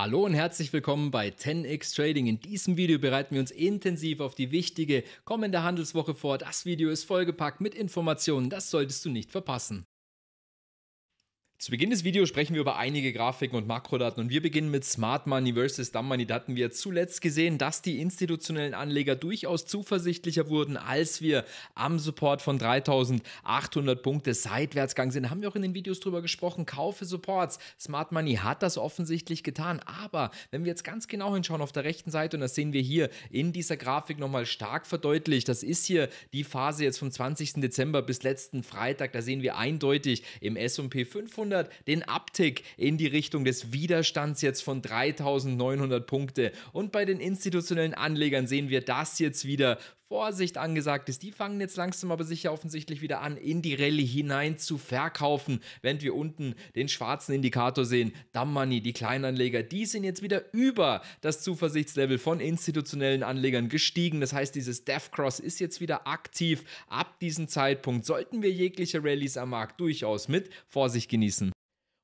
Hallo und herzlich willkommen bei 10x Trading. In diesem Video bereiten wir uns intensiv auf die wichtige kommende Handelswoche vor. Das Video ist vollgepackt mit Informationen, das solltest du nicht verpassen. Zu Beginn des Videos sprechen wir über einige Grafiken und Makrodaten und wir beginnen mit Smart Money versus Dumb Money. Da hatten wir zuletzt gesehen, dass die institutionellen Anleger durchaus zuversichtlicher wurden, als wir am Support von 3800 Punkte seitwärts gegangen sind. Da haben wir auch in den Videos drüber gesprochen. Kaufe Supports. Smart Money hat das offensichtlich getan. Aber wenn wir jetzt ganz genau hinschauen auf der rechten Seite und das sehen wir hier in dieser Grafik nochmal stark verdeutlicht, das ist hier die Phase jetzt vom 20. Dezember bis letzten Freitag. Da sehen wir eindeutig im S&P 500 500 den Abtick in die Richtung des Widerstands jetzt von 3900 Punkte. Und bei den institutionellen Anlegern sehen wir das jetzt wieder Vorsicht angesagt ist. Die fangen jetzt langsam aber sicher offensichtlich wieder an, in die Rallye hinein zu verkaufen. Während wir unten den schwarzen Indikator sehen, Dumb Money, die Kleinanleger, die sind jetzt wieder über das Zuversichtslevel von institutionellen Anlegern gestiegen. Das heißt, dieses Death Cross ist jetzt wieder aktiv. Ab diesem Zeitpunkt sollten wir jegliche Rallyes am Markt durchaus mit Vorsicht genießen.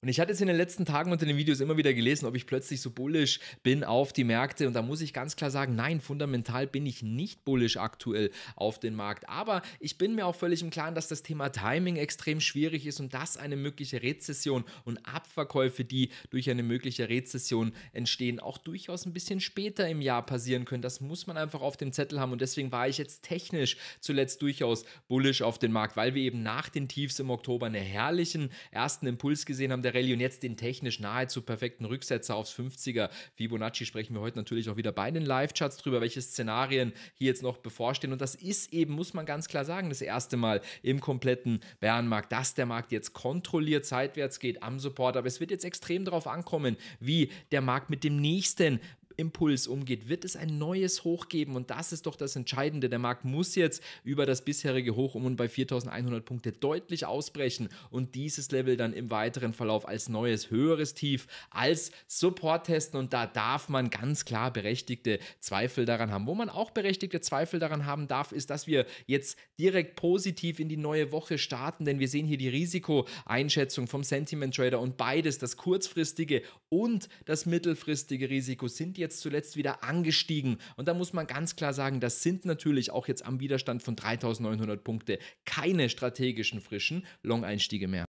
Und ich hatte es in den letzten Tagen unter den Videos immer wieder gelesen, ob ich plötzlich so bullisch bin auf die Märkte. Und da muss ich ganz klar sagen, nein, fundamental bin ich nicht bullisch aktuell auf den Markt. Aber ich bin mir auch völlig im Klaren, dass das Thema Timing extrem schwierig ist und dass eine mögliche Rezession und Abverkäufe, die durch eine mögliche Rezession entstehen, auch durchaus ein bisschen später im Jahr passieren können. Das muss man einfach auf dem Zettel haben. Und deswegen war ich jetzt technisch zuletzt durchaus bullisch auf den Markt, weil wir eben nach den Tiefs im Oktober einen herrlichen ersten Impuls gesehen haben, der Schiaparelli und jetzt den technisch nahezu perfekten Rücksetzer aufs 50er Fibonacci sprechen wir heute natürlich auch wieder bei den Live-Charts drüber, welche Szenarien hier jetzt noch bevorstehen. Und das ist eben, muss man ganz klar sagen, das erste Mal im kompletten Bärenmarkt, dass der Markt jetzt kontrolliert seitwärts geht am Support. Aber es wird jetzt extrem darauf ankommen, wie der Markt mit dem nächsten Impuls umgeht, wird es ein neues Hoch geben und das ist doch das Entscheidende. Der Markt muss jetzt über das bisherige Hoch um und bei 4100 Punkte deutlich ausbrechen und dieses Level dann im weiteren Verlauf als neues höheres Tief als Support testen und da darf man ganz klar berechtigte Zweifel daran haben. Wo man auch berechtigte Zweifel daran haben darf, ist, dass wir jetzt direkt positiv in die neue Woche starten, denn wir sehen hier die Risikoeinschätzung vom Sentiment Trader und beides, das kurzfristige und das mittelfristige Risiko sind jetzt jetzt zuletzt wieder angestiegen. Und da muss man ganz klar sagen, das sind natürlich auch jetzt am Widerstand von 3900 Punkte keine strategischen frischen Long-Einstiege mehr.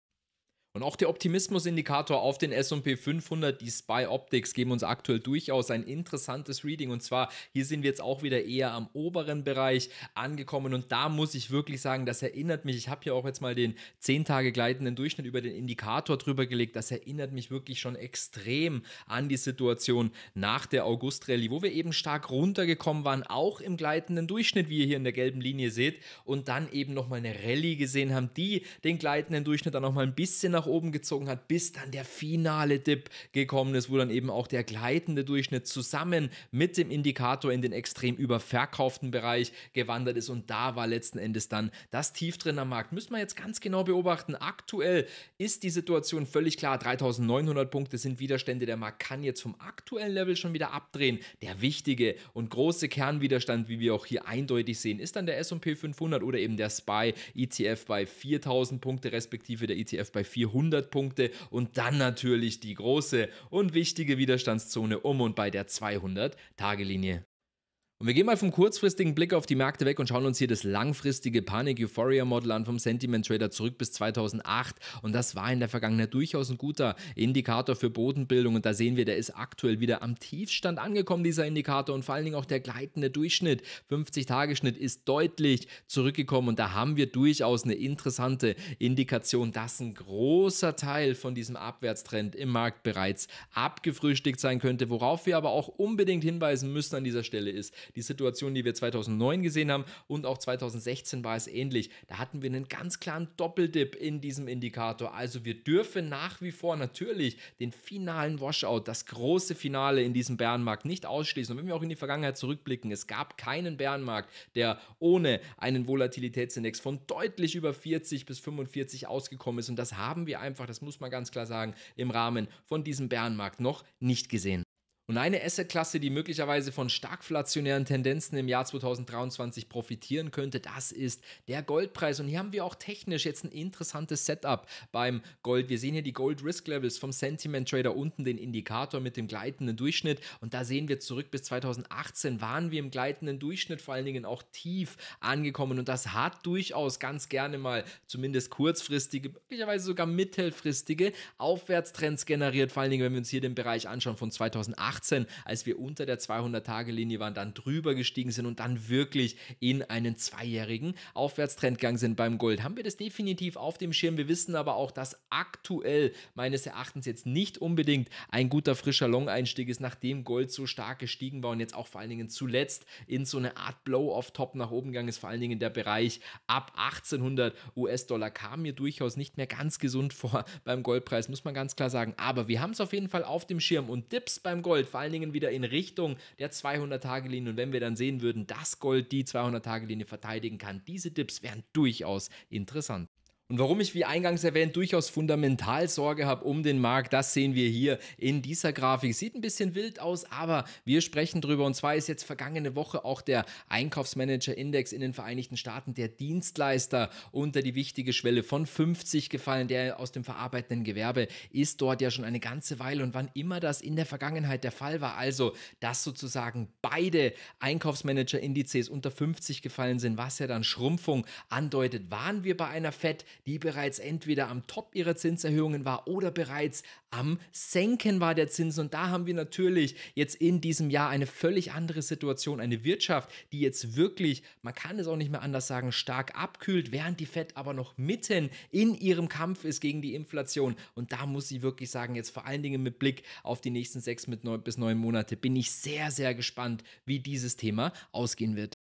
Und auch der Optimismusindikator auf den S&P 500, die Spy Optics, geben uns aktuell durchaus ein interessantes Reading. Und zwar, hier sind wir jetzt auch wieder eher am oberen Bereich angekommen. Und da muss ich wirklich sagen, das erinnert mich, ich habe hier auch jetzt mal den 10 Tage gleitenden Durchschnitt über den Indikator drüber gelegt. Das erinnert mich wirklich schon extrem an die Situation nach der August-Rallye, wo wir eben stark runtergekommen waren, auch im gleitenden Durchschnitt, wie ihr hier in der gelben Linie seht. Und dann eben nochmal eine Rallye gesehen haben, die den gleitenden Durchschnitt dann nochmal ein bisschen nach nach oben gezogen hat, bis dann der finale Dip gekommen ist, wo dann eben auch der gleitende Durchschnitt zusammen mit dem Indikator in den extrem überverkauften Bereich gewandert ist und da war letzten Endes dann das Tief drin am Markt. Müssen wir jetzt ganz genau beobachten. Aktuell ist die Situation völlig klar. 3900 Punkte sind Widerstände. Der Markt kann jetzt vom aktuellen Level schon wieder abdrehen. Der wichtige und große Kernwiderstand, wie wir auch hier eindeutig sehen, ist dann der S&P 500 oder eben der SPY ETF bei 4000 Punkte respektive der ETF bei 400 100 Punkte und dann natürlich die große und wichtige Widerstandszone um und bei der 200-Tage-Linie. Und wir gehen mal vom kurzfristigen Blick auf die Märkte weg und schauen uns hier das langfristige panic euphoria model an vom Sentiment Trader zurück bis 2008. Und das war in der Vergangenheit durchaus ein guter Indikator für Bodenbildung. Und da sehen wir, der ist aktuell wieder am Tiefstand angekommen, dieser Indikator. Und vor allen Dingen auch der gleitende Durchschnitt, 50-Tage-Schnitt, ist deutlich zurückgekommen. Und da haben wir durchaus eine interessante Indikation, dass ein großer Teil von diesem Abwärtstrend im Markt bereits abgefrühstückt sein könnte. Worauf wir aber auch unbedingt hinweisen müssen an dieser Stelle ist, die Situation, die wir 2009 gesehen haben und auch 2016 war es ähnlich. Da hatten wir einen ganz klaren Doppeldip in diesem Indikator. Also wir dürfen nach wie vor natürlich den finalen Washout, das große Finale in diesem Bärenmarkt nicht ausschließen. Und wenn wir auch in die Vergangenheit zurückblicken, es gab keinen Bärenmarkt, der ohne einen Volatilitätsindex von deutlich über 40 bis 45 ausgekommen ist. Und das haben wir einfach, das muss man ganz klar sagen, im Rahmen von diesem Bärenmarkt noch nicht gesehen. Und eine Assetklasse, die möglicherweise von starkflationären Tendenzen im Jahr 2023 profitieren könnte, das ist der Goldpreis. Und hier haben wir auch technisch jetzt ein interessantes Setup beim Gold. Wir sehen hier die Gold Risk Levels vom Sentiment Trader unten, den Indikator mit dem gleitenden Durchschnitt. Und da sehen wir zurück bis 2018 waren wir im gleitenden Durchschnitt vor allen Dingen auch tief angekommen. Und das hat durchaus ganz gerne mal zumindest kurzfristige, möglicherweise sogar mittelfristige Aufwärtstrends generiert. Vor allen Dingen, wenn wir uns hier den Bereich anschauen von 2018 2018, als wir unter der 200-Tage-Linie waren, dann drüber gestiegen sind und dann wirklich in einen zweijährigen Aufwärtstrendgang sind beim Gold. Haben wir das definitiv auf dem Schirm. Wir wissen aber auch, dass aktuell meines Erachtens jetzt nicht unbedingt ein guter frischer Long-Einstieg ist, nachdem Gold so stark gestiegen war und jetzt auch vor allen Dingen zuletzt in so eine Art Blow-off-Top nach oben gegangen ist, vor allen Dingen der Bereich ab 1800 US-Dollar kam mir durchaus nicht mehr ganz gesund vor beim Goldpreis, muss man ganz klar sagen. Aber wir haben es auf jeden Fall auf dem Schirm und Dips beim Gold vor allen Dingen wieder in Richtung der 200-Tage-Linie. Und wenn wir dann sehen würden, dass Gold die 200-Tage-Linie verteidigen kann, diese Dips wären durchaus interessant. Und warum ich, wie eingangs erwähnt, durchaus fundamental Sorge habe um den Markt, das sehen wir hier in dieser Grafik. Sieht ein bisschen wild aus, aber wir sprechen drüber. Und zwar ist jetzt vergangene Woche auch der Einkaufsmanager-Index in den Vereinigten Staaten der Dienstleister unter die wichtige Schwelle von 50 gefallen. Der aus dem verarbeitenden Gewerbe ist dort ja schon eine ganze Weile. Und wann immer das in der Vergangenheit der Fall war, also dass sozusagen beide Einkaufsmanager-Indizes unter 50 gefallen sind, was ja dann Schrumpfung andeutet, waren wir bei einer FED, die bereits entweder am Top ihrer Zinserhöhungen war oder bereits am Senken war der Zinsen. Und da haben wir natürlich jetzt in diesem Jahr eine völlig andere Situation, eine Wirtschaft, die jetzt wirklich, man kann es auch nicht mehr anders sagen, stark abkühlt, während die Fed aber noch mitten in ihrem Kampf ist gegen die Inflation. Und da muss ich wirklich sagen, jetzt vor allen Dingen mit Blick auf die nächsten sechs bis neun Monate bin ich sehr, sehr gespannt, wie dieses Thema ausgehen wird.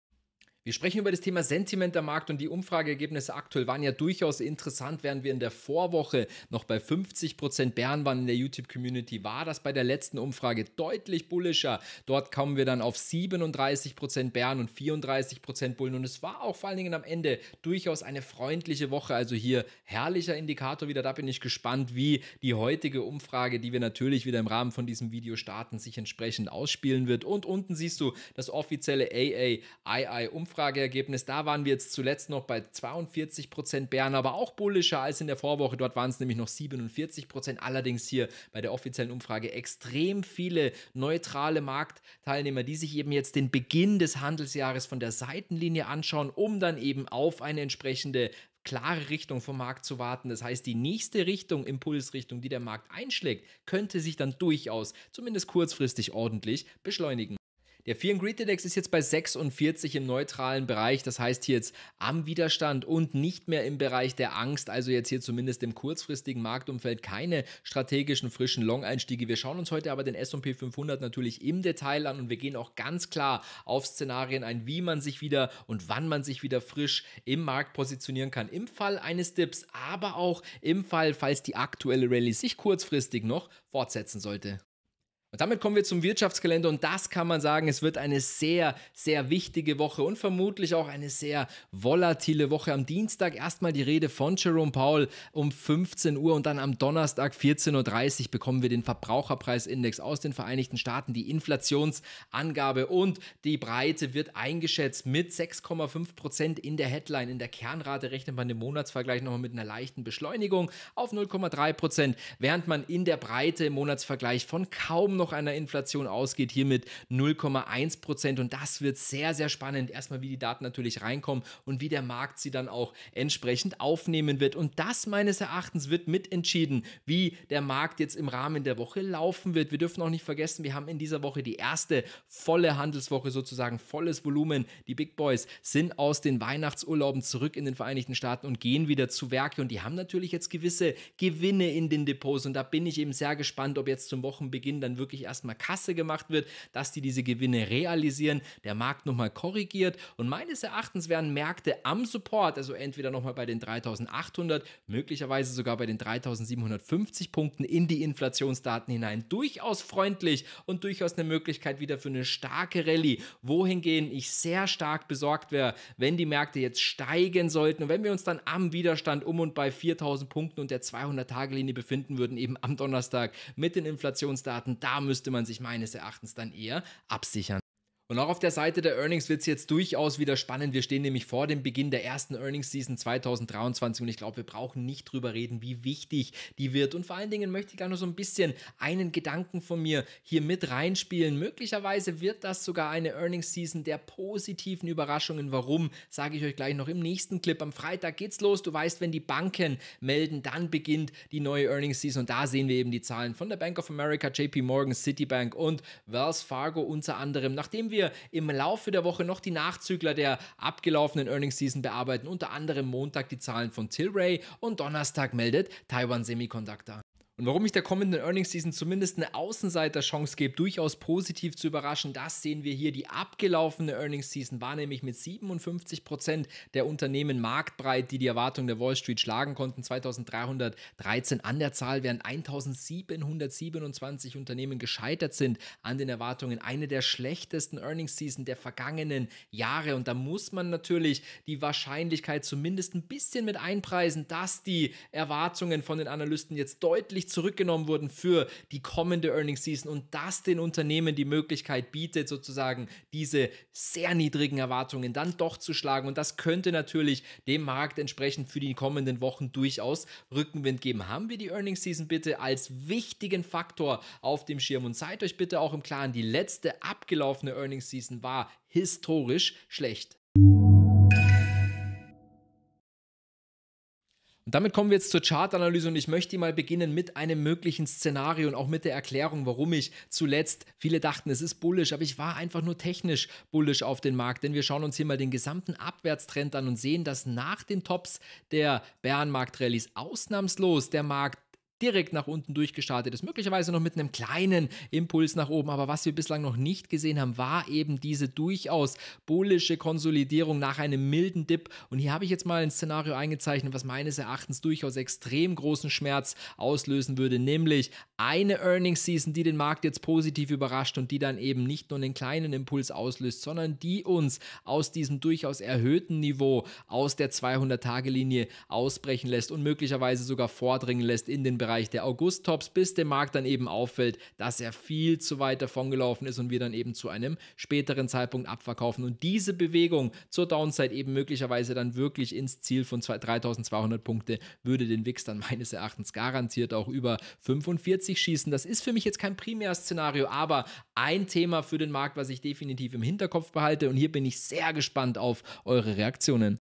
Wir sprechen über das Thema Sentiment am Markt und die Umfrageergebnisse aktuell waren ja durchaus interessant, während wir in der Vorwoche noch bei 50% Prozent Bären waren in der YouTube-Community, war das bei der letzten Umfrage deutlich bullischer. Dort kommen wir dann auf 37% Prozent Bären und 34% Prozent Bullen und es war auch vor allen Dingen am Ende durchaus eine freundliche Woche, also hier herrlicher Indikator wieder, da bin ich gespannt, wie die heutige Umfrage, die wir natürlich wieder im Rahmen von diesem Video starten, sich entsprechend ausspielen wird und unten siehst du das offizielle AAII-Umfrage Umfrageergebnis. Da waren wir jetzt zuletzt noch bei 42 Prozent Bern, aber auch bullischer als in der Vorwoche. Dort waren es nämlich noch 47 Prozent. Allerdings hier bei der offiziellen Umfrage extrem viele neutrale Marktteilnehmer, die sich eben jetzt den Beginn des Handelsjahres von der Seitenlinie anschauen, um dann eben auf eine entsprechende klare Richtung vom Markt zu warten. Das heißt, die nächste Richtung, Impulsrichtung, die der Markt einschlägt, könnte sich dann durchaus, zumindest kurzfristig ordentlich, beschleunigen. Der Fear and Greed Index ist jetzt bei 46 im neutralen Bereich, das heißt hier jetzt am Widerstand und nicht mehr im Bereich der Angst, also jetzt hier zumindest im kurzfristigen Marktumfeld keine strategischen frischen Long-Einstiege. Wir schauen uns heute aber den S&P 500 natürlich im Detail an und wir gehen auch ganz klar auf Szenarien ein, wie man sich wieder und wann man sich wieder frisch im Markt positionieren kann. Im Fall eines Dips, aber auch im Fall, falls die aktuelle Rallye sich kurzfristig noch fortsetzen sollte. Und damit kommen wir zum Wirtschaftskalender und das kann man sagen, es wird eine sehr, sehr wichtige Woche und vermutlich auch eine sehr volatile Woche. Am Dienstag erstmal die Rede von Jerome Powell um 15 Uhr und dann am Donnerstag 14.30 Uhr bekommen wir den Verbraucherpreisindex aus den Vereinigten Staaten, die Inflationsangabe und die Breite wird eingeschätzt mit 6,5 Prozent in der Headline. In der Kernrate rechnet man im Monatsvergleich nochmal mit einer leichten Beschleunigung auf 0,3 Prozent, während man in der Breite im Monatsvergleich von kaum noch einer Inflation ausgeht, hier mit 0,1 Prozent. Und das wird sehr, sehr spannend. Erstmal, wie die Daten natürlich reinkommen und wie der Markt sie dann auch entsprechend aufnehmen wird. Und das meines Erachtens wird mitentschieden, wie der Markt jetzt im Rahmen der Woche laufen wird. Wir dürfen auch nicht vergessen, wir haben in dieser Woche die erste volle Handelswoche sozusagen, volles Volumen. Die Big Boys sind aus den Weihnachtsurlauben zurück in den Vereinigten Staaten und gehen wieder zu Werke. Und die haben natürlich jetzt gewisse Gewinne in den Depots. Und da bin ich eben sehr gespannt, ob jetzt zum Wochenbeginn dann wirklich wirklich erstmal Kasse gemacht wird, dass die diese Gewinne realisieren, der Markt nochmal korrigiert und meines Erachtens werden Märkte am Support, also entweder nochmal bei den 3800, möglicherweise sogar bei den 3750 Punkten in die Inflationsdaten hinein, durchaus freundlich und durchaus eine Möglichkeit wieder für eine starke Rallye, wohingehend ich sehr stark besorgt wäre, wenn die Märkte jetzt steigen sollten und wenn wir uns dann am Widerstand um und bei 4000 Punkten und der 200-Tage-Linie befinden würden, eben am Donnerstag mit den Inflationsdaten, da müsste man sich meines Erachtens dann eher absichern. Und auch auf der Seite der Earnings wird es jetzt durchaus wieder spannend. Wir stehen nämlich vor dem Beginn der ersten Earnings Season 2023 und ich glaube, wir brauchen nicht drüber reden, wie wichtig die wird. Und vor allen Dingen möchte ich da noch so ein bisschen einen Gedanken von mir hier mit reinspielen. Möglicherweise wird das sogar eine Earnings Season der positiven Überraschungen. Warum, sage ich euch gleich noch im nächsten Clip. Am Freitag geht's los. Du weißt, wenn die Banken melden, dann beginnt die neue Earnings Season und da sehen wir eben die Zahlen von der Bank of America, JP Morgan, Citibank und Wells Fargo unter anderem. Nachdem wir wir im Laufe der Woche noch die Nachzügler der abgelaufenen Earnings Season bearbeiten, unter anderem Montag die Zahlen von Tilray und Donnerstag meldet Taiwan Semiconductor. Und warum ich der kommenden Earnings Season zumindest eine Außenseiterchance gebe, durchaus positiv zu überraschen, das sehen wir hier. Die abgelaufene Earnings Season war nämlich mit 57 Prozent der Unternehmen marktbreit, die die Erwartung der Wall Street schlagen konnten. 2313 an der Zahl, während 1727 Unternehmen gescheitert sind an den Erwartungen. Eine der schlechtesten Earnings Season der vergangenen Jahre. Und da muss man natürlich die Wahrscheinlichkeit zumindest ein bisschen mit einpreisen, dass die Erwartungen von den Analysten jetzt deutlich nicht zurückgenommen wurden für die kommende Earnings Season und das den Unternehmen die Möglichkeit bietet, sozusagen diese sehr niedrigen Erwartungen dann doch zu schlagen. Und das könnte natürlich dem Markt entsprechend für die kommenden Wochen durchaus Rückenwind geben. Haben wir die Earnings Season bitte als wichtigen Faktor auf dem Schirm und seid euch bitte auch im Klaren, die letzte abgelaufene Earnings Season war historisch schlecht. Und damit kommen wir jetzt zur Chartanalyse und ich möchte mal beginnen mit einem möglichen Szenario und auch mit der Erklärung, warum ich zuletzt, viele dachten, es ist bullisch, aber ich war einfach nur technisch bullisch auf den Markt, denn wir schauen uns hier mal den gesamten Abwärtstrend an und sehen, dass nach den Tops der Bärenmarkt-Rallys ausnahmslos der Markt direkt nach unten durchgestartet ist. Möglicherweise noch mit einem kleinen Impuls nach oben. Aber was wir bislang noch nicht gesehen haben, war eben diese durchaus bullische Konsolidierung nach einem milden Dip. Und hier habe ich jetzt mal ein Szenario eingezeichnet, was meines Erachtens durchaus extrem großen Schmerz auslösen würde, nämlich eine Earnings Season, die den Markt jetzt positiv überrascht und die dann eben nicht nur einen kleinen Impuls auslöst, sondern die uns aus diesem durchaus erhöhten Niveau aus der 200-Tage-Linie ausbrechen lässt und möglicherweise sogar vordringen lässt in den Bereich Bereich der August-Tops, bis dem Markt dann eben auffällt, dass er viel zu weit davon gelaufen ist und wir dann eben zu einem späteren Zeitpunkt abverkaufen und diese Bewegung zur Downside eben möglicherweise dann wirklich ins Ziel von 3200 Punkte würde den Wix dann meines Erachtens garantiert auch über 45 schießen. Das ist für mich jetzt kein primäres Szenario, aber ein Thema für den Markt, was ich definitiv im Hinterkopf behalte und hier bin ich sehr gespannt auf eure Reaktionen.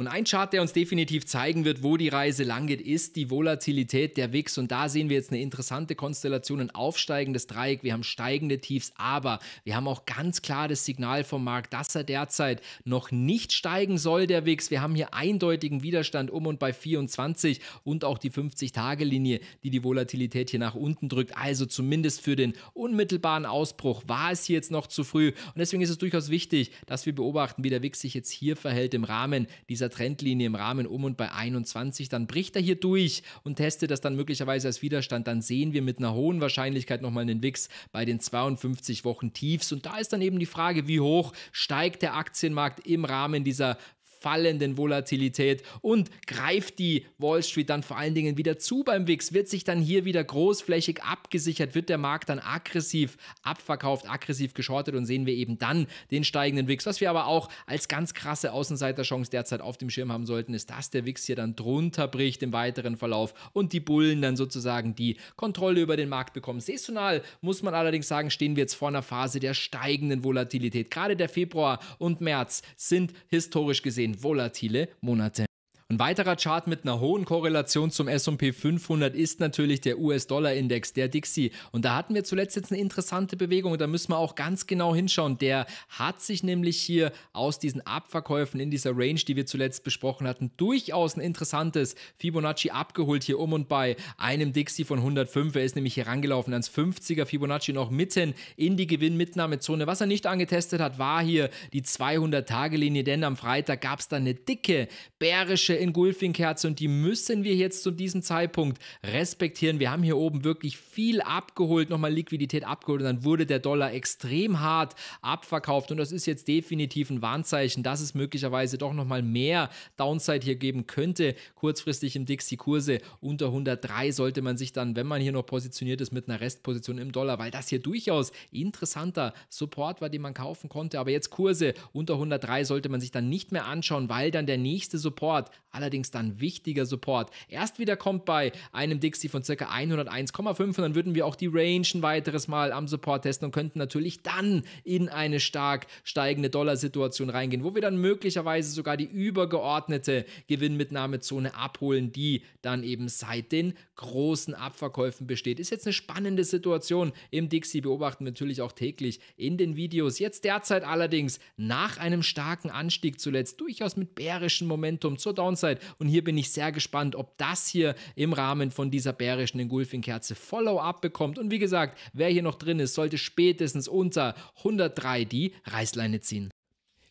Und ein Chart, der uns definitiv zeigen wird, wo die Reise lang geht, ist die Volatilität der WIX. Und da sehen wir jetzt eine interessante Konstellation, ein aufsteigendes Dreieck. Wir haben steigende Tiefs, aber wir haben auch ganz klar das Signal vom Markt, dass er derzeit noch nicht steigen soll, der WIX. Wir haben hier eindeutigen Widerstand um und bei 24 und auch die 50-Tage-Linie, die die Volatilität hier nach unten drückt. Also zumindest für den unmittelbaren Ausbruch war es hier jetzt noch zu früh. Und deswegen ist es durchaus wichtig, dass wir beobachten, wie der WIX sich jetzt hier verhält im Rahmen dieser der Trendlinie im Rahmen um und bei 21, dann bricht er hier durch und testet das dann möglicherweise als Widerstand. Dann sehen wir mit einer hohen Wahrscheinlichkeit nochmal einen Wix bei den 52 Wochen Tiefs. Und da ist dann eben die Frage, wie hoch steigt der Aktienmarkt im Rahmen dieser fallenden Volatilität und greift die Wall Street dann vor allen Dingen wieder zu beim WIX, wird sich dann hier wieder großflächig abgesichert, wird der Markt dann aggressiv abverkauft, aggressiv geschortet und sehen wir eben dann den steigenden WIX. Was wir aber auch als ganz krasse Außenseiterchance derzeit auf dem Schirm haben sollten, ist, dass der WIX hier dann drunter bricht im weiteren Verlauf und die Bullen dann sozusagen die Kontrolle über den Markt bekommen. Saisonal muss man allerdings sagen, stehen wir jetzt vor einer Phase der steigenden Volatilität. Gerade der Februar und März sind historisch gesehen volatile Monate. Ein weiterer Chart mit einer hohen Korrelation zum S&P 500 ist natürlich der US-Dollar-Index, der Dixie. Und da hatten wir zuletzt jetzt eine interessante Bewegung da müssen wir auch ganz genau hinschauen. Der hat sich nämlich hier aus diesen Abverkäufen in dieser Range, die wir zuletzt besprochen hatten, durchaus ein interessantes Fibonacci abgeholt hier um und bei einem Dixie von 105. Er ist nämlich hier rangelaufen ans 50er Fibonacci noch mitten in die Gewinnmitnahmezone. Was er nicht angetestet hat, war hier die 200-Tage-Linie, denn am Freitag gab es da eine dicke bärische in Gulfing-Kerze und die müssen wir jetzt zu diesem Zeitpunkt respektieren. Wir haben hier oben wirklich viel abgeholt, nochmal Liquidität abgeholt und dann wurde der Dollar extrem hart abverkauft und das ist jetzt definitiv ein Warnzeichen, dass es möglicherweise doch nochmal mehr Downside hier geben könnte. Kurzfristig im DIX die Kurse unter 103 sollte man sich dann, wenn man hier noch positioniert ist, mit einer Restposition im Dollar, weil das hier durchaus interessanter Support war, den man kaufen konnte. Aber jetzt Kurse unter 103 sollte man sich dann nicht mehr anschauen, weil dann der nächste Support allerdings dann wichtiger Support. Erst wieder kommt bei einem Dixie von ca. 101,5 und dann würden wir auch die Range ein weiteres Mal am Support testen und könnten natürlich dann in eine stark steigende Dollarsituation reingehen, wo wir dann möglicherweise sogar die übergeordnete Gewinnmitnahmezone abholen, die dann eben seit den großen Abverkäufen besteht. Ist jetzt eine spannende Situation im Dixie, beobachten wir natürlich auch täglich in den Videos. Jetzt derzeit allerdings nach einem starken Anstieg zuletzt durchaus mit bärischem Momentum zur Down Downside. Und hier bin ich sehr gespannt, ob das hier im Rahmen von dieser bärischen Engulfing-Kerze Follow-up bekommt. Und wie gesagt, wer hier noch drin ist, sollte spätestens unter 103 die Reißleine ziehen.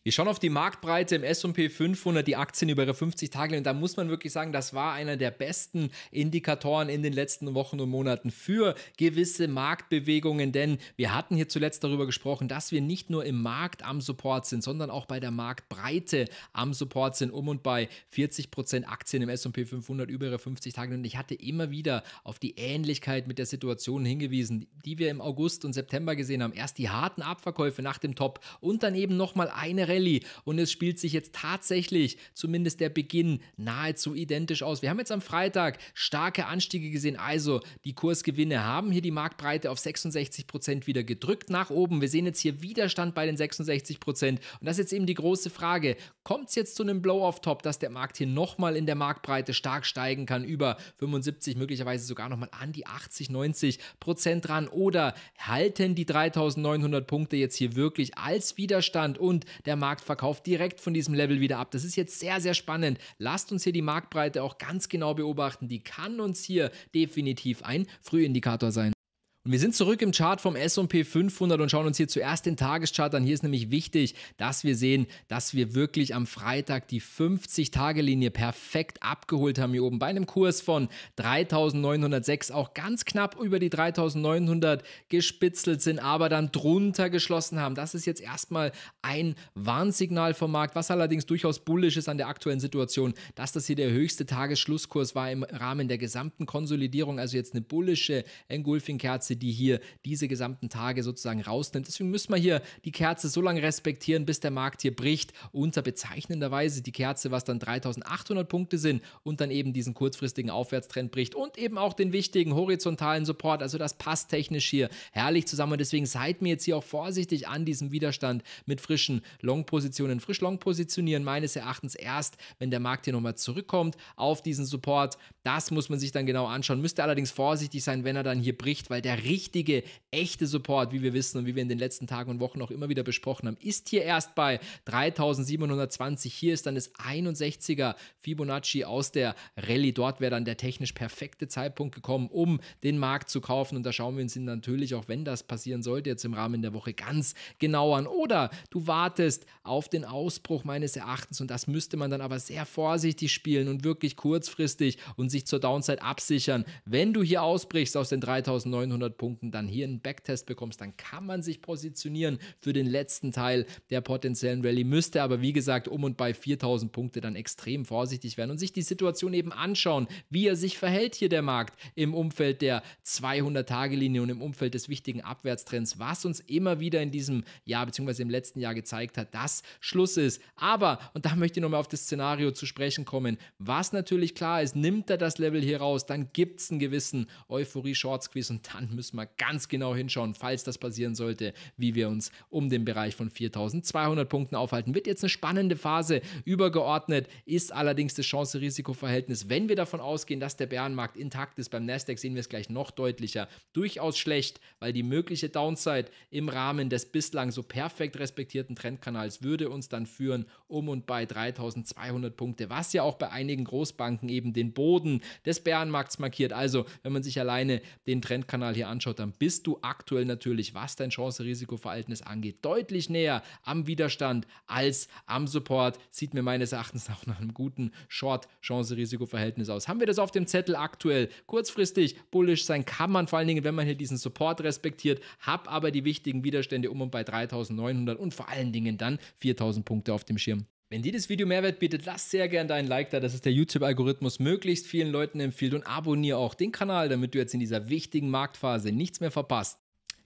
Wir schauen auf die Marktbreite im S&P 500, die Aktien über ihre 50 Tage und da muss man wirklich sagen, das war einer der besten Indikatoren in den letzten Wochen und Monaten für gewisse Marktbewegungen, denn wir hatten hier zuletzt darüber gesprochen, dass wir nicht nur im Markt am Support sind, sondern auch bei der Marktbreite am Support sind, um und bei 40% Prozent Aktien im S&P 500 über ihre 50 Tage und ich hatte immer wieder auf die Ähnlichkeit mit der Situation hingewiesen, die wir im August und September gesehen haben. Erst die harten Abverkäufe nach dem Top und dann eben nochmal eine Rente Valley und es spielt sich jetzt tatsächlich, zumindest der Beginn, nahezu identisch aus. Wir haben jetzt am Freitag starke Anstiege gesehen, also die Kursgewinne haben hier die Marktbreite auf 66% Prozent wieder gedrückt nach oben. Wir sehen jetzt hier Widerstand bei den 66%. Prozent Und das ist jetzt eben die große Frage, kommt es jetzt zu einem Blow-off-Top, dass der Markt hier nochmal in der Marktbreite stark steigen kann, über 75, möglicherweise sogar nochmal an die 80, 90 Prozent ran oder halten die 3900 Punkte jetzt hier wirklich als Widerstand und der Markt Markt verkauft direkt von diesem Level wieder ab. Das ist jetzt sehr, sehr spannend. Lasst uns hier die Marktbreite auch ganz genau beobachten. Die kann uns hier definitiv ein Frühindikator sein. Und wir sind zurück im Chart vom S&P 500 und schauen uns hier zuerst den Tageschart an. Hier ist nämlich wichtig, dass wir sehen, dass wir wirklich am Freitag die 50-Tage-Linie perfekt abgeholt haben hier oben. Bei einem Kurs von 3.906 auch ganz knapp über die 3.900 gespitzelt sind, aber dann drunter geschlossen haben. Das ist jetzt erstmal ein Warnsignal vom Markt, was allerdings durchaus bullisch ist an der aktuellen Situation, dass das hier der höchste Tagesschlusskurs war im Rahmen der gesamten Konsolidierung. Also jetzt eine bullische Engulfing-Kerze Kerze, die hier diese gesamten Tage sozusagen rausnimmt. Deswegen müssen wir hier die Kerze so lange respektieren, bis der Markt hier bricht. Unter bezeichnenderweise die Kerze, was dann 3800 Punkte sind und dann eben diesen kurzfristigen Aufwärtstrend bricht und eben auch den wichtigen horizontalen Support. Also das passt technisch hier herrlich zusammen. Und deswegen seid mir jetzt hier auch vorsichtig an diesem Widerstand mit frischen Long-Positionen. Frisch Long positionieren meines Erachtens erst, wenn der Markt hier nochmal zurückkommt auf diesen Support. Das muss man sich dann genau anschauen. Müsste allerdings vorsichtig sein, wenn er dann hier bricht, weil der richtige, echte Support, wie wir wissen und wie wir in den letzten Tagen und Wochen auch immer wieder besprochen haben, ist hier erst bei 3720. Hier ist dann das 61er Fibonacci aus der Rallye. Dort wäre dann der technisch perfekte Zeitpunkt gekommen, um den Markt zu kaufen. Und da schauen wir uns ihn natürlich, auch wenn das passieren sollte, jetzt im Rahmen der Woche ganz genau an. Oder du wartest auf den Ausbruch meines Erachtens und das müsste man dann aber sehr vorsichtig spielen und wirklich kurzfristig und sich zur Downside absichern. Wenn du hier ausbrichst aus den 3900 100 Punkten dann hier einen Backtest bekommst, dann kann man sich positionieren für den letzten Teil der potenziellen Rallye. Müsste aber, wie gesagt, um und bei 4000 Punkte dann extrem vorsichtig werden und sich die Situation eben anschauen, wie er sich verhält hier der Markt im Umfeld der 200-Tage-Linie und im Umfeld des wichtigen Abwärtstrends, was uns immer wieder in diesem Jahr bzw. im letzten Jahr gezeigt hat, dass Schluss ist. Aber, und da möchte ich nochmal auf das Szenario zu sprechen kommen, was natürlich klar ist, nimmt er das Level hier raus, dann gibt es einen gewissen Euphorie-Short-Squeeze und dann müssen wir ganz genau hinschauen, falls das passieren sollte, wie wir uns um den Bereich von 4200 Punkten aufhalten. Wird jetzt eine spannende Phase. Übergeordnet ist allerdings das Chance-Risiko-Verhältnis, wenn wir davon ausgehen, dass der Bärenmarkt intakt ist. Beim Nasdaq sehen wir es gleich noch deutlicher. Durchaus schlecht, weil die mögliche Downside im Rahmen des bislang so perfekt respektierten Trendkanals würde uns dann führen um und bei 3200 Punkte, was ja auch bei einigen Großbanken eben den Boden des Bärenmarkts markiert. Also, wenn man sich alleine den Trendkanal hier anschaut, dann bist du aktuell natürlich, was dein Chance-Risiko-Verhältnis angeht, deutlich näher am Widerstand als am Support. Sieht mir meines Erachtens auch nach einem guten Short-Chance-Risiko-Verhältnis aus. Haben wir das auf dem Zettel aktuell? Kurzfristig bullisch sein kann man vor allen Dingen, wenn man hier diesen Support respektiert, hab aber die wichtigen Widerstände um und bei 3900 und vor allen Dingen dann 4000 Punkte auf dem Schirm. Wenn dir das Video Mehrwert bietet, lass sehr gerne deinen Like da, dass es der YouTube-Algorithmus möglichst vielen Leuten empfiehlt und abonniere auch den Kanal, damit du jetzt in dieser wichtigen Marktphase nichts mehr verpasst.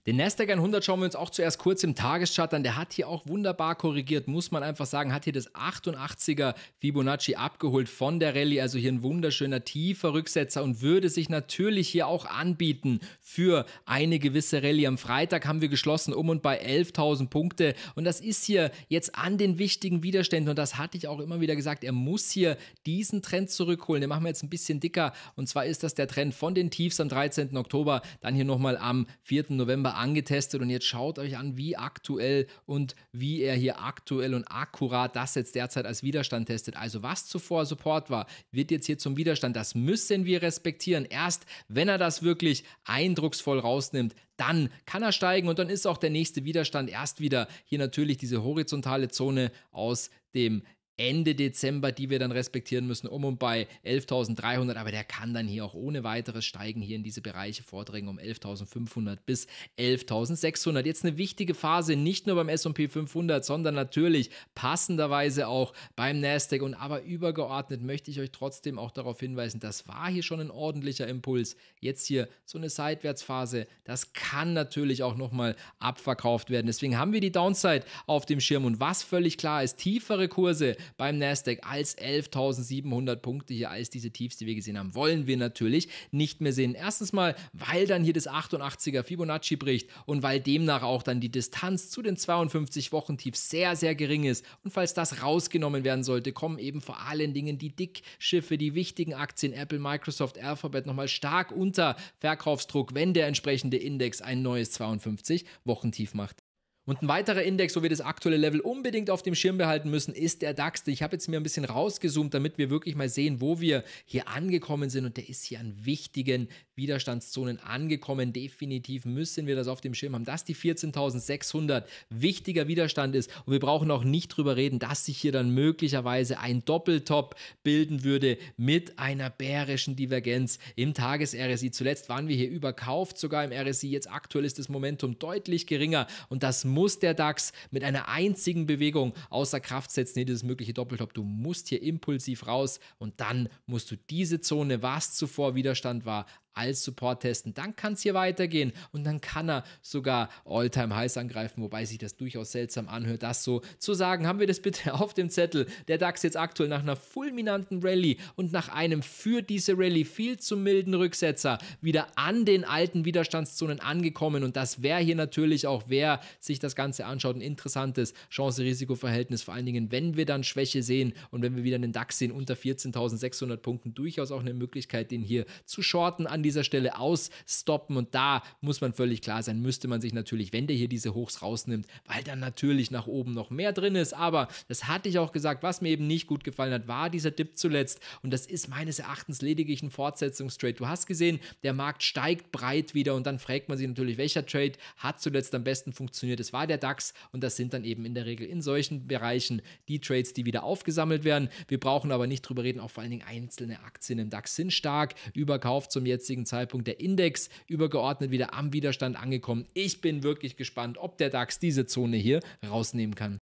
Den Nasdaq 100 schauen wir uns auch zuerst kurz im Tageschart an. Der hat hier auch wunderbar korrigiert, muss man einfach sagen. Hat hier das 88er Fibonacci abgeholt von der Rallye. Also hier ein wunderschöner tiefer Rücksetzer und würde sich natürlich hier auch anbieten für eine gewisse Rallye. Am Freitag haben wir geschlossen um und bei 11.000 Punkte. Und das ist hier jetzt an den wichtigen Widerständen. Und das hatte ich auch immer wieder gesagt. Er muss hier diesen Trend zurückholen. Den machen wir jetzt ein bisschen dicker. Und zwar ist das der Trend von den Tiefs am 13. Oktober, dann hier nochmal am 4. November angetestet und jetzt schaut euch an, wie aktuell und wie er hier aktuell und akkurat das jetzt derzeit als Widerstand testet. Also was zuvor Support war, wird jetzt hier zum Widerstand. Das müssen wir respektieren. Erst wenn er das wirklich eindrucksvoll rausnimmt, dann kann er steigen und dann ist auch der nächste Widerstand erst wieder hier natürlich diese horizontale Zone aus dem Ende Dezember, die wir dann respektieren müssen, um und bei 11.300, aber der kann dann hier auch ohne weiteres steigen, hier in diese Bereiche vordringen um 11.500 bis 11.600. Jetzt eine wichtige Phase, nicht nur beim S&P 500, sondern natürlich passenderweise auch beim Nasdaq und aber übergeordnet möchte ich euch trotzdem auch darauf hinweisen, das war hier schon ein ordentlicher Impuls. Jetzt hier so eine Seitwärtsphase, das kann natürlich auch nochmal abverkauft werden. Deswegen haben wir die Downside auf dem Schirm und was völlig klar ist, tiefere Kurse beim Nasdaq als 11.700 Punkte hier als diese Tiefs, die wir gesehen haben, wollen wir natürlich nicht mehr sehen. Erstens mal, weil dann hier das 88er Fibonacci bricht und weil demnach auch dann die Distanz zu den 52 Wochen Tiefs sehr, sehr gering ist. Und falls das rausgenommen werden sollte, kommen eben vor allen Dingen die Dickschiffe, die wichtigen Aktien Apple, Microsoft, Alphabet nochmal stark unter Verkaufsdruck, wenn der entsprechende Index ein neues 52 Wochen tief macht. Und ein weiterer Index, wo wir das aktuelle Level unbedingt auf dem Schirm behalten müssen, ist der DAX. Ich habe jetzt mir ein bisschen rausgezoomt, damit wir wirklich mal sehen, wo wir hier angekommen sind. Und der ist hier an wichtigen Widerstandszonen angekommen. Definitiv müssen wir das auf dem Schirm haben, dass die 14.600 wichtiger Widerstand ist. Und wir brauchen auch nicht drüber reden, dass sich hier dann möglicherweise ein Doppeltop bilden würde mit einer bärischen Divergenz im Tages-RSI. Zuletzt waren wir hier überkauft, sogar im RSI. Jetzt aktuell ist das Momentum deutlich geringer. Und das muss der DAX mit einer einzigen Bewegung außer Kraft setzen, jedes mögliche Doppeltop. Du musst hier impulsiv raus und dann musst du diese Zone, was zuvor Widerstand war, als Support testen. Dann kann es hier weitergehen und dann kann er sogar all time highs angreifen, wobei sich das durchaus seltsam anhört, das so zu sagen. Haben wir das bitte auf dem Zettel? Der DAX jetzt aktuell nach einer fulminanten Rallye und nach einem für diese Rallye viel zu milden Rücksetzer wieder an den alten Widerstandszonen angekommen und das wäre hier natürlich auch, wer sich das Ganze anschaut, ein interessantes Chance-Risiko-Verhältnis, vor allen Dingen, wenn wir dann Schwäche sehen und wenn wir wieder einen DAX sehen unter 14.600 Punkten, durchaus auch eine Möglichkeit, den hier zu shorten an dieser Stelle ausstoppen und da muss man völlig klar sein, müsste man sich natürlich, wenn der hier diese Hochs rausnimmt, weil dann natürlich nach oben noch mehr drin ist, aber das hatte ich auch gesagt, was mir eben nicht gut gefallen hat, war dieser Dip zuletzt und das ist meines Erachtens lediglich ein Fortsetzungstrade. Du hast gesehen, der Markt steigt breit wieder und dann fragt man sich natürlich, welcher Trade hat zuletzt am besten funktioniert? Es war der DAX und das sind dann eben in der Regel in solchen Bereichen die Trades, die wieder aufgesammelt werden. Wir brauchen aber nicht drüber reden, auch vor allen Dingen einzelne Aktien im DAX sind stark überkauft zum jetzigen jetzigen Zeitpunkt der Index übergeordnet wieder am Widerstand angekommen. Ich bin wirklich gespannt, ob der DAX diese Zone hier rausnehmen kann.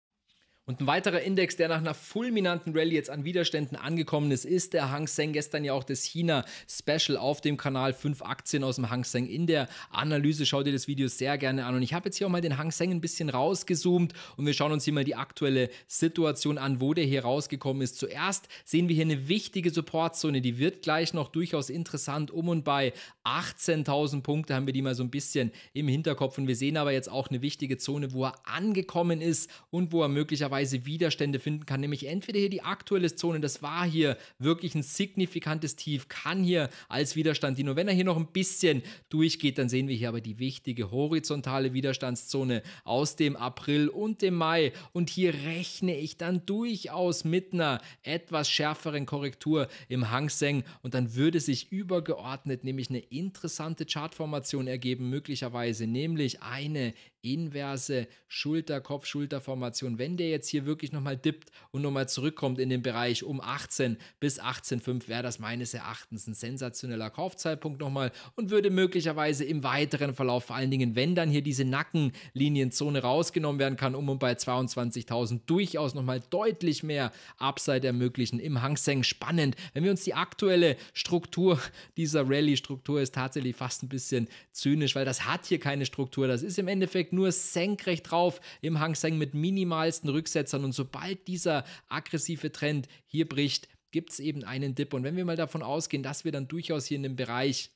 Und ein weiterer Index, der nach einer fulminanten Rallye jetzt an Widerständen angekommen ist, ist der Hang Seng. Gestern ja auch das China-Special auf dem Kanal. Fünf Aktien aus dem Hang Seng in der Analyse. Schau dir das Video sehr gerne an. Und ich habe jetzt hier auch mal den Hang Seng ein bisschen rausgezoomt und wir schauen uns hier mal die aktuelle Situation an, wo der hier rausgekommen ist. Zuerst sehen wir hier eine wichtige Supportzone. Die wird gleich noch durchaus interessant. Um und bei 18.000 Punkte haben wir die mal so ein bisschen im Hinterkopf. Und wir sehen aber jetzt auch eine wichtige Zone, wo er angekommen ist und wo er möglicherweise Weise Widerstände finden kann, nämlich entweder hier die aktuelle Zone, das war hier wirklich ein signifikantes Tief, kann hier als Widerstand dienen. Und wenn er hier noch ein bisschen durchgeht, dann sehen wir hier aber die wichtige horizontale Widerstandszone aus dem April und dem Mai. Und hier rechne ich dann durchaus mit einer etwas schärferen Korrektur im Hang Seng und dann würde sich übergeordnet nämlich eine interessante Chartformation ergeben, möglicherweise nämlich eine, inverse Schulter-Kopf-Schulter-Formation, wenn der jetzt hier wirklich nochmal dippt und nochmal zurückkommt in den Bereich um 18 bis 18,5, wäre das meines Erachtens ein sensationeller Kaufzeitpunkt nochmal und würde möglicherweise im weiteren Verlauf, vor allen Dingen, wenn dann hier diese Nackenlinienzone rausgenommen werden kann, um und bei 22.000 durchaus nochmal deutlich mehr Upside ermöglichen im Hang Seng. Spannend, wenn wir uns die aktuelle Struktur dieser Rallye-Struktur ist tatsächlich fast ein bisschen zynisch, weil das hat hier keine Struktur. Das ist im Endeffekt direkt nur senkrecht drauf im Hang Seng mit minimalsten Rücksetzern und sobald dieser aggressive Trend hier bricht, gibt es eben einen Dip. Und wenn wir mal davon ausgehen, dass wir dann durchaus hier in dem Bereich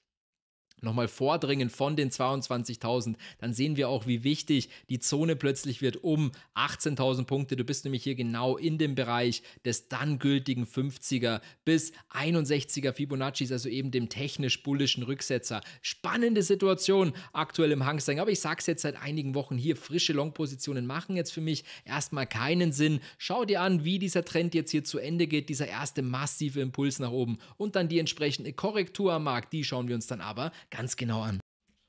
nochmal vordringen von den 22.000, dann sehen wir auch, wie wichtig die Zone plötzlich wird um 18.000 Punkte. Du bist nämlich hier genau in dem Bereich des dann gültigen 50er bis 61er Fibonaccis, also eben dem technisch bullischen Rücksetzer. Spannende Situation aktuell im Hangstang, aber ich sage es jetzt seit einigen Wochen hier, frische Long-Positionen machen jetzt für mich erstmal keinen Sinn. Schau dir an, wie dieser Trend jetzt hier zu Ende geht, dieser erste massive Impuls nach oben und dann die entsprechende Korrektur am Markt, die schauen wir uns dann aber ganz genau an.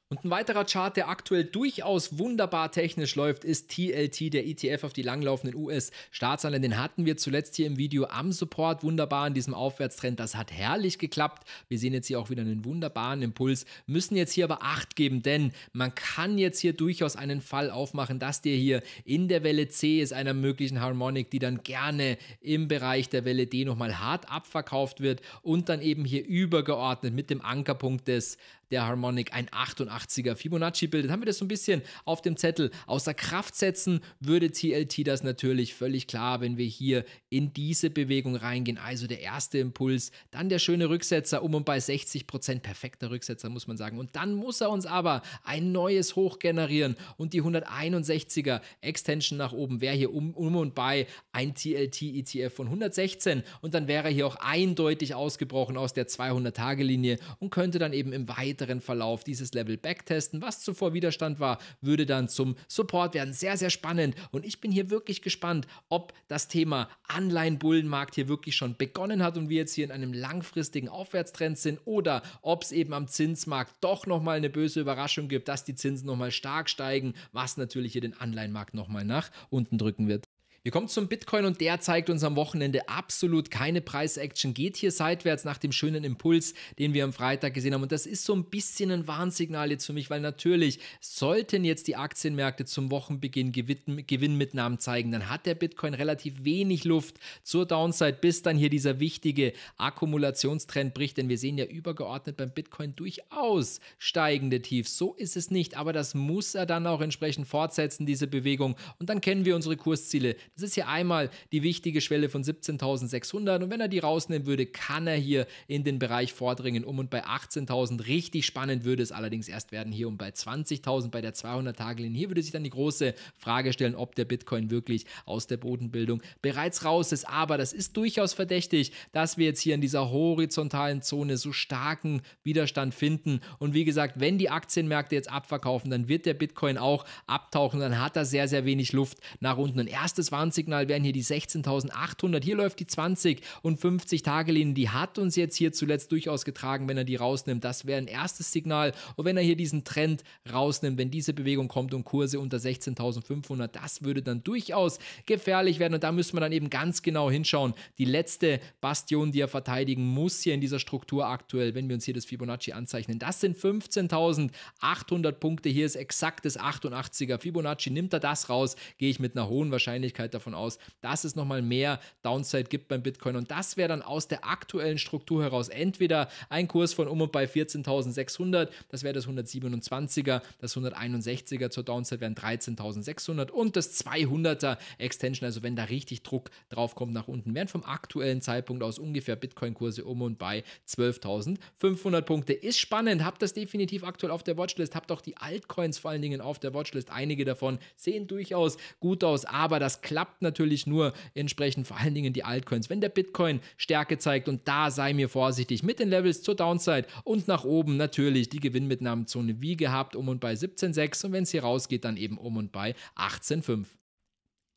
Und ein weiterer Chart, der aktuell durchaus wunderbar technisch läuft, ist TLT, der ETF auf die langlaufenden US-Staatsanleihen. Den hatten wir zuletzt hier im Video am Support wunderbar in diesem Aufwärtstrend. Das hat herrlich geklappt. Wir sehen jetzt hier auch wieder einen wunderbaren Impuls. Müssen jetzt hier aber Acht geben, denn man kann jetzt hier durchaus einen Fall aufmachen, dass dir hier in der Welle C ist, einer möglichen Harmonic, die dann gerne im Bereich der Welle D nochmal hart abverkauft wird und dann eben hier übergeordnet mit dem Ankerpunkt des der Harmonic ein 88er Fibonacci bildet, haben wir das so ein bisschen auf dem Zettel. Außer Kraft setzen würde TLT das natürlich völlig klar, wenn wir hier in diese Bewegung reingehen. Also der erste Impuls, dann der schöne Rücksetzer um und bei 60 Prozent. Perfekter Rücksetzer, muss man sagen. Und dann muss er uns aber ein neues Hoch generieren und die 161er Extension nach oben wäre hier um, um und bei ein TLT-ETF von 116 und dann wäre er hier auch eindeutig ausgebrochen aus der 200-Tage-Linie und könnte dann eben im weiteren späteren Verlauf dieses Level backtesten, was zuvor Widerstand war, würde dann zum Support werden. Sehr, sehr spannend. Und ich bin hier wirklich gespannt, ob das Thema Anleihenbullenmarkt hier wirklich schon begonnen hat und wir jetzt hier in einem langfristigen Aufwärtstrend sind oder ob es eben am Zinsmarkt doch nochmal eine böse Überraschung gibt, dass die Zinsen nochmal stark steigen, was natürlich hier den Anleihenmarkt nochmal nach unten drücken wird. Wir kommen zum Bitcoin und der zeigt uns am Wochenende absolut keine Preisaction. Geht hier seitwärts nach dem schönen Impuls, den wir am Freitag gesehen haben. Und das ist so ein bisschen ein Warnsignal jetzt für mich, weil natürlich sollten jetzt die Aktienmärkte zum Wochenbeginn Gewinnmitnahmen zeigen, dann hat der Bitcoin relativ wenig Luft zur Downside, bis dann hier dieser wichtige Akkumulationstrend bricht. Denn wir sehen ja übergeordnet beim Bitcoin durchaus steigende Tiefs. So ist es nicht. Aber das muss er dann auch entsprechend fortsetzen, diese Bewegung. Und dann kennen wir unsere Kursziele das ist hier einmal die wichtige Schwelle von 17.600 und wenn er die rausnehmen würde, kann er hier in den Bereich vordringen um und bei 18.000 richtig spannend würde es allerdings erst werden hier um bei 20.000 bei der 200-Tage-Linie. Hier würde sich dann die große Frage stellen, ob der Bitcoin wirklich aus der Bodenbildung bereits raus ist. Aber das ist durchaus verdächtig, dass wir jetzt hier in dieser horizontalen Zone so starken Widerstand finden. Und wie gesagt, wenn die Aktienmärkte jetzt abverkaufen, dann wird der Bitcoin auch abtauchen. Dann hat er sehr, sehr wenig Luft nach unten. Und erstes waren Warnsignal wären hier die 16.800. Hier läuft die 20 und 50 Tage Linie. Die hat uns jetzt hier zuletzt durchaus getragen, wenn er die rausnimmt. Das wäre ein erstes Signal. Und wenn er hier diesen Trend rausnimmt, wenn diese Bewegung kommt und Kurse unter 16.500, das würde dann durchaus gefährlich werden. Und da müssen wir dann eben ganz genau hinschauen. Die letzte Bastion, die er verteidigen muss hier in dieser Struktur aktuell, wenn wir uns hier das Fibonacci anzeichnen, das sind 15.800 Punkte. Hier ist exakt das 88er Fibonacci. Nimmt er das raus, gehe ich mit einer hohen Wahrscheinlichkeit davon aus, dass es nochmal mehr Downside gibt beim Bitcoin. Und das wäre dann aus der aktuellen Struktur heraus entweder ein Kurs von um und bei 14.600, das wäre das 127er, das 161er zur Downside wären 13.600 und das 200er Extension, also wenn da richtig Druck drauf kommt nach unten, wären vom aktuellen Zeitpunkt aus ungefähr Bitcoin-Kurse um und bei 12.500 Punkte. Ist spannend, habt das definitiv aktuell auf der Watchlist, habt auch die Altcoins vor allen Dingen auf der Watchlist. Einige davon sehen durchaus gut aus, aber das klappt klappt natürlich nur entsprechend vor allen Dingen die Altcoins. Wenn der Bitcoin Stärke zeigt und da sei mir vorsichtig mit den Levels zur Downside und nach oben natürlich die Gewinnmitnahmezone wie gehabt um und bei 17,6 und wenn es hier rausgeht, dann eben um und bei 18,5.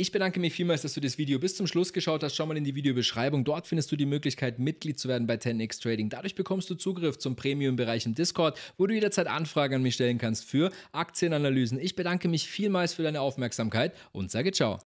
Ich bedanke mich vielmals, dass du das Video bis zum Schluss geschaut hast. Schau mal in die Videobeschreibung. Dort findest du die Möglichkeit, Mitglied zu werden bei 10x Trading. Dadurch bekommst du Zugriff zum Premium-Bereich im Discord, wo du jederzeit Anfragen an mich stellen kannst für Aktienanalysen. Ich bedanke mich vielmals für deine Aufmerksamkeit und sage ciao.